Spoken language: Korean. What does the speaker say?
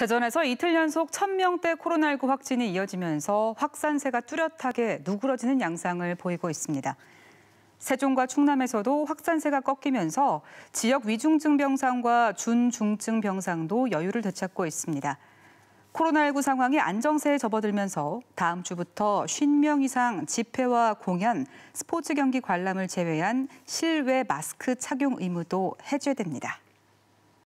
대전에서 이틀 연속 1000명대 코로나19 확진이 이어지면서 확산세가 뚜렷하게 누그러지는 양상을 보이고 있습니다. 세종과 충남에서도 확산세가 꺾이면서 지역 위중증 병상과 준중증 병상도 여유를 되찾고 있습니다. 코로나19 상황이 안정세에 접어들면서 다음 주부터 50명 이상 집회와 공연, 스포츠 경기 관람을 제외한 실외 마스크 착용 의무도 해제됩니다.